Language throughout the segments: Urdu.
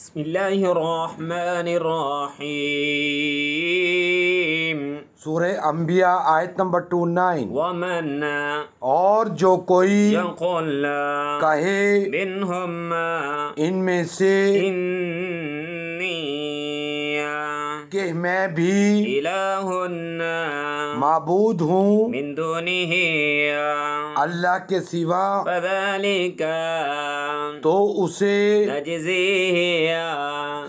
بسم اللہ الرحمن الرحیم سورہ انبیاء آیت نمبر ٹو نائن ومن اور جو کوئی یقل کہے منہم ان میں سے انی میں بھی معبود ہوں من کے سوا معل تو اسے اجزی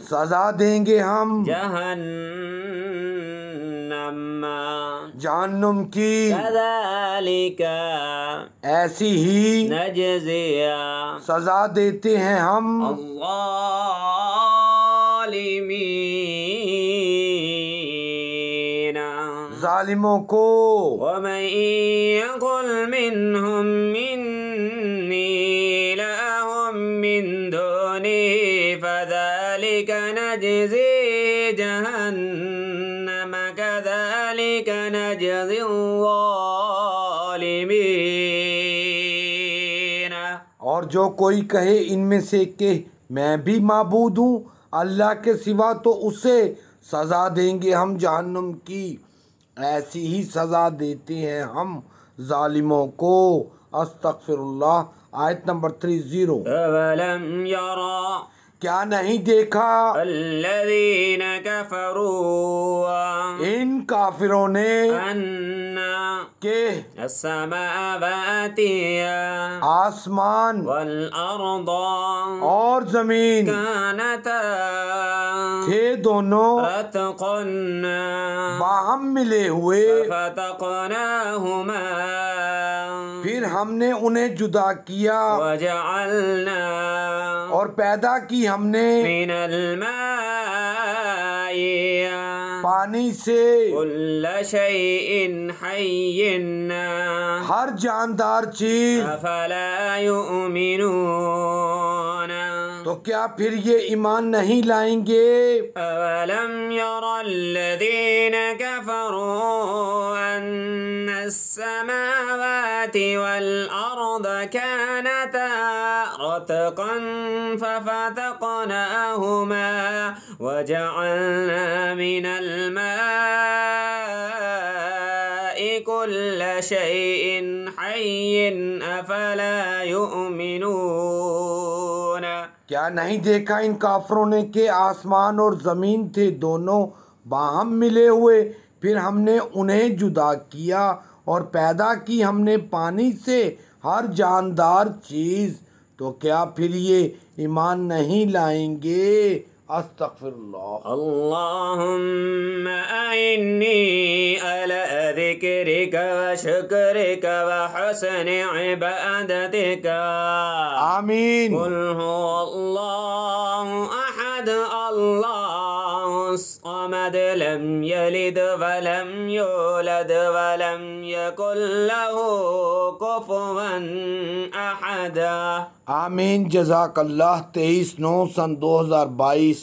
سزا دیں گے ہم جہنم جہنم کی حدال ایسی ہی اجزیا سزا دیتے ہیں ہم اللہ عالمی ظالموں کو وَمَنْ يَقُلْ مِنْهُمْ مِنِّي لَهُمْ مِنْ دُونِي فَذَلِكَ نَجْزِي جَهَنَّمَ كَذَلِكَ نَجْزِي الظَّالِمِينَ اور جو کوئی کہے ان میں سے کہ میں بھی معبود ہوں اللہ کے سوا تو اسے سزا دیں گے ہم جہنم کی ایسی ہی سزا دیتے ہیں ہم ظالموں کو استغفر اللہ آیت نمبر تھری زیرو کیا نہیں دیکھا الذین کفروا ان کافروں نے ان کہ السماوات آسمان والارض اور زمین کانتا تھے دونوں رتقن باہم ملے ہوئے فتقناهما پھر ہم نے انہیں جدا کیا وجعلنا اور پیدا کی ہم نے من الماء پانی سے کل شی ان ہر جاندار چیز یؤمنون تو کیا پھر یہ ایمان نہیں لائیں گے اولم کفروا ان السماوات والأرض كانتا رتقا ففتقناهما وجعلنا من الماء كل شيء حي أفلا يؤمنون کیا نہیں دیکھا ان کافروں نے کہ آسمان اور زمین تھے دونوں باہم ملے ہوئے پھر ہم نے انہیں جدا کیا اور پیدا کی ہم نے پانی سے ہر جاندار چیز تو کیا پھر یہ ایمان نہیں لائیں گے استغفر اللہ اللہم اینی علی ذکرک و شکرک و حسن عبادتک آمین قل ہو اللہ احد اللہ الصمد لم يلد ولم يولد ولم يكن له كفوا أحدا امين جزاك الله 23 نو سن دو ہزار بائیس